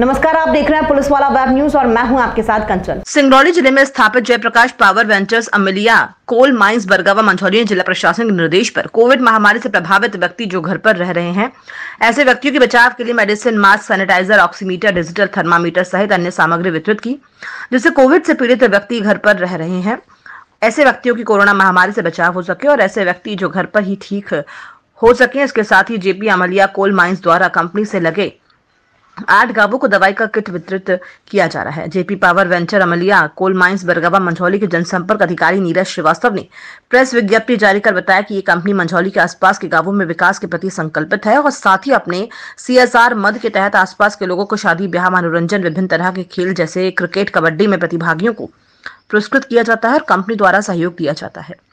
नमस्कार आप देख रहे हैं पुलिस वाला वेब न्यूज और मैं हूं आपके साथ कंचन सिंगरौली जिले में स्थापित Jaiprakash power ventures Amelia coal mines Bargawa Manjhauli ने जिला प्रशासन के निर्देश पर कोविड महामारी से प्रभावित व्यक्ति जो घर पर रह रहे हैं ऐसे व्यक्तियों के बचाव के लिए medicine mask sanitiser oximeter digital thermometer सहित अन्य सामग्री वितरित की जिससे कोविड से पीड़ित व्यक्ति घर पर रह रहे हैं ऐसे व्यक्तियों की कोरोना महामारी से बचाव हो सके और ऐसे व्यक्ति जो घर पर ही ठीक हो सके इसके साथ ही जेपी अमलिया कोल माइंस द्वारा कंपनी से लगे आठ गांवों को दवाई का किट वितरित किया जा रहा है JP power venture Amelia coal mines Bargawa Manjhauli के जनसंपर्क अधिकारी नीरज श्रीवास्तव ने प्रेस विज्ञप्ति जारी कर बताया कि ये कंपनी मंझौली के आसपास के गांवों में विकास के प्रति संकल्पित है और साथ ही अपने सीएसआर मद के तहत आसपास के लोगों को शादी ब्याह मनोरंजन विभिन्न तरह के खेल जैसे क्रिकेट कबड्डी में प्रतिभागियों को पुरस्कृत किया जाता है और कंपनी द्वारा सहयोग दिया जाता है